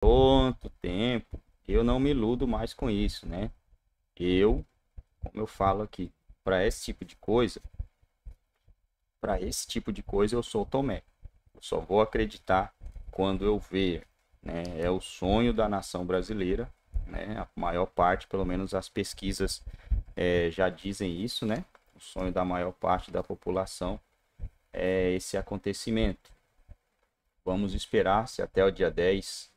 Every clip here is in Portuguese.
quanto tempo, eu não me iludo mais com isso, né? Eu, como eu falo aqui, para esse tipo de coisa, para esse tipo de coisa eu sou Tomé. Eu só vou acreditar quando eu ver, né? É o sonho da nação brasileira, né? A maior parte, pelo menos as pesquisas é, já dizem isso, né? O sonho da maior parte da população é esse acontecimento. Vamos esperar se até o dia 10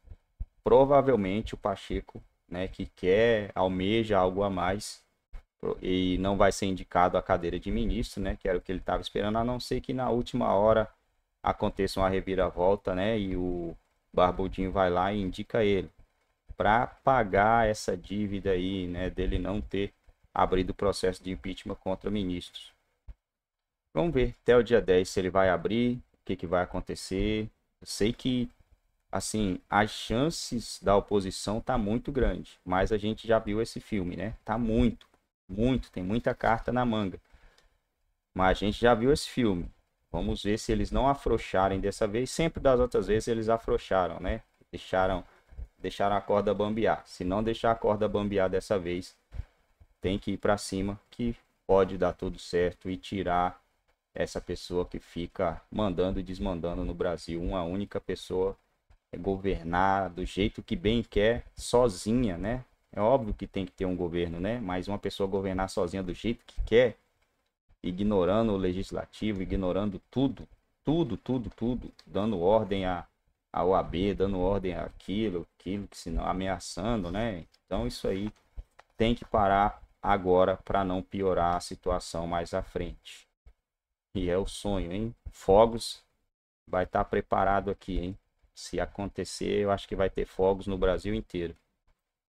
provavelmente o Pacheco, né, que quer, almeja algo a mais e não vai ser indicado à cadeira de ministro, né, que era o que ele estava esperando, a não ser que na última hora aconteça uma reviravolta, né, e o Barbudinho vai lá e indica ele para pagar essa dívida aí, né, dele não ter abrido o processo de impeachment contra ministros. Vamos ver até o dia 10 se ele vai abrir, o que, que vai acontecer. Eu sei que assim, as chances da oposição tá muito grande, mas a gente já viu esse filme, né? Tá muito, muito, tem muita carta na manga. Mas a gente já viu esse filme. Vamos ver se eles não afrouxarem dessa vez. Sempre das outras vezes eles afrouxaram, né? Deixaram, deixaram a corda bambear. Se não deixar a corda bambear dessa vez, tem que ir para cima, que pode dar tudo certo e tirar essa pessoa que fica mandando e desmandando no Brasil. Uma única pessoa é governar do jeito que bem quer, sozinha, né? É óbvio que tem que ter um governo, né? Mas uma pessoa governar sozinha do jeito que quer, ignorando o legislativo, ignorando tudo, tudo, tudo, tudo, dando ordem a, a OAB, dando ordem àquilo, aquilo, que se não, ameaçando, né? Então isso aí tem que parar agora para não piorar a situação mais à frente. E é o sonho, hein? Fogos vai estar tá preparado aqui, hein? Se acontecer, eu acho que vai ter fogos no Brasil inteiro.